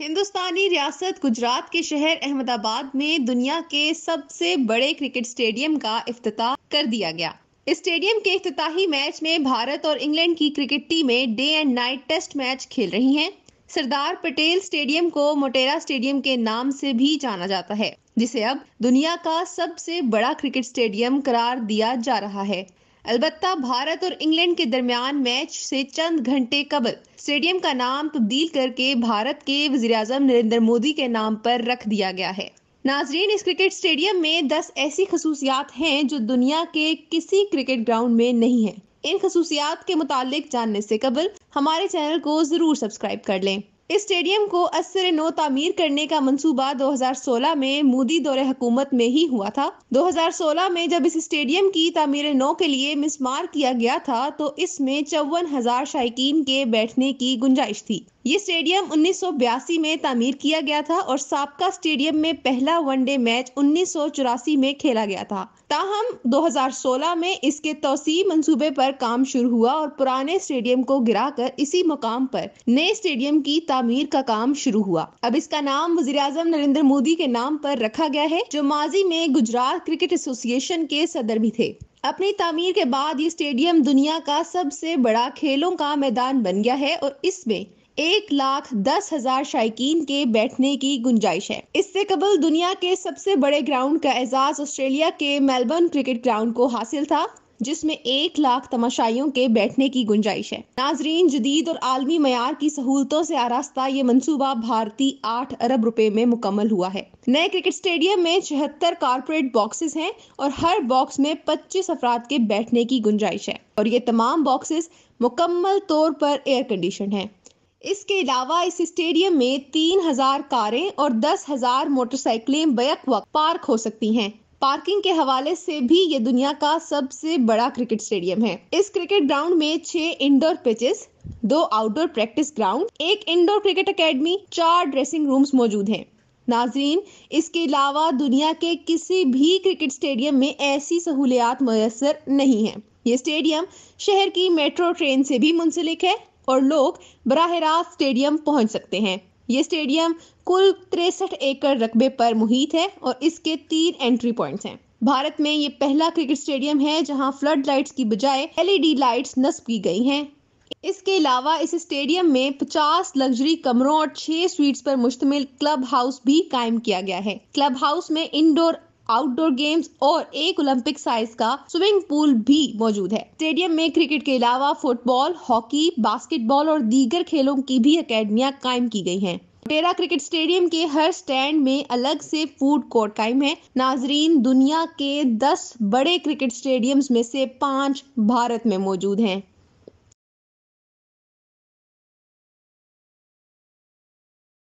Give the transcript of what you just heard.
हिंदुस्तानी रियासत गुजरात के शहर अहमदाबाद में दुनिया के सबसे बड़े क्रिकेट स्टेडियम का अफ्ताह कर दिया गया स्टेडियम के अफ्ताही मैच में भारत और इंग्लैंड की क्रिकेट टीमें day and night test match खेल रही हैं सरदार पटेल स्टेडियम को मोटेरा स्टेडियम के नाम से भी जाना जाता है जिसे अब दुनिया का सबसे बड़ा क्रिकेट स्टेडियम करार दिया जा रहा है अलबत्ता भारत और इंग्लैंड के दरमियान मैच से चंद घंटे कबल स्टेडियम का नाम तब्दील करके भारत के वजी अजम नरेंद्र मोदी के नाम पर रख दिया गया है नाजरीन इस क्रिकेट स्टेडियम में 10 ऐसी खसूसियात हैं जो दुनिया के किसी क्रिकेट ग्राउंड में नहीं है इन खसूसियात के मुतालिक जानने से कबल हमारे चैनल को ज़रूर सब्सक्राइब कर लें इस स्टेडियम को असर नो तामीर करने का मंसूबा 2016 में मोदी दौरे हुकूमत में ही हुआ था 2016 में जब इस स्टेडियम की तामीर नो के लिए मिसमार किया गया था तो इसमें चौवन हजार शायकीन के बैठने की गुंजाइश थी ये स्टेडियम 1982 में तामीर किया गया था और सबका स्टेडियम में पहला वनडे मैच उन्नीस में खेला गया था ताहम 2016 में इसके तोसी मंसूबे पर काम शुरू हुआ और पुराने स्टेडियम को गिराकर इसी मुकाम पर नए स्टेडियम की तामीर का काम शुरू हुआ अब इसका नाम वजी आजम नरेंद्र मोदी के नाम पर रखा गया है जो माजी में गुजरात क्रिकेट एसोसिएशन के सदर भी थे अपनी तामीर के बाद ये स्टेडियम दुनिया का सबसे बड़ा खेलों का मैदान बन गया है और इसमें एक लाख दस हजार शायक के बैठने की गुंजाइश है इससे कबल दुनिया के सबसे बड़े ग्राउंड का एजाज ऑस्ट्रेलिया के मेलबर्न क्रिकेट ग्राउंड को हासिल था जिसमें एक लाख तमाशाइयों के बैठने की गुंजाइश है नाजरीन जदीद और आलमी मैार की सहूलतों से आरास्ता ये मनसूबा भारतीय आठ अरब रुपए में मुकम्मल हुआ है नए क्रिकेट स्टेडियम में छिहत्तर कारपोरेट बॉक्सेस हैं और हर बॉक्स में पच्चीस अफराद के बैठने की गुंजाइश है और ये तमाम बॉक्सेस मुकम्मल तौर पर एयर कंडीशन है इसके अलावा इस स्टेडियम में तीन हजार कारें और दस हजार मोटरसाइकिलें बैक वक्त पार्क हो सकती हैं पार्किंग के हवाले से भी ये दुनिया का सबसे बड़ा क्रिकेट स्टेडियम है इस क्रिकेट ग्राउंड में छह इंडोर पिचेस दो आउटडोर प्रैक्टिस ग्राउंड एक इंडोर क्रिकेट एकेडमी चार ड्रेसिंग रूम्स मौजूद हैं नाजरीन इसके अलावा दुनिया के किसी भी क्रिकेट स्टेडियम में ऐसी सहूलियात मैसर नहीं है ये स्टेडियम शहर की मेट्रो ट्रेन से भी मुंसलिक है और लोग बराह रास्त स्टेडियम पहुंच सकते हैं ये स्टेडियम कुल तिरसठ एकड़ रकबे पर मुहित है और इसके तीन एंट्री पॉइंट्स हैं भारत में ये पहला क्रिकेट स्टेडियम है जहां फ्लड लाइट्स की बजाय एलईडी लाइट्स नस्ब की गई हैं इसके अलावा इस स्टेडियम में 50 लग्जरी कमरों और 6 स्वीट्स पर मुश्तमिल क्लब हाउस भी कायम किया गया है क्लब हाउस में इंडोर आउटडोर गेम्स और एक ओलंपिक साइज का स्विमिंग पूल भी मौजूद है स्टेडियम में क्रिकेट के अलावा फुटबॉल हॉकी बास्केटबॉल और दीगर खेलों की भी अकेडमिया कायम की गई है टेरा क्रिकेट स्टेडियम के हर स्टैंड में अलग से फूड कोर्ट कायम है नाजरीन दुनिया के 10 बड़े क्रिकेट स्टेडियम्स में से पांच भारत में मौजूद हैं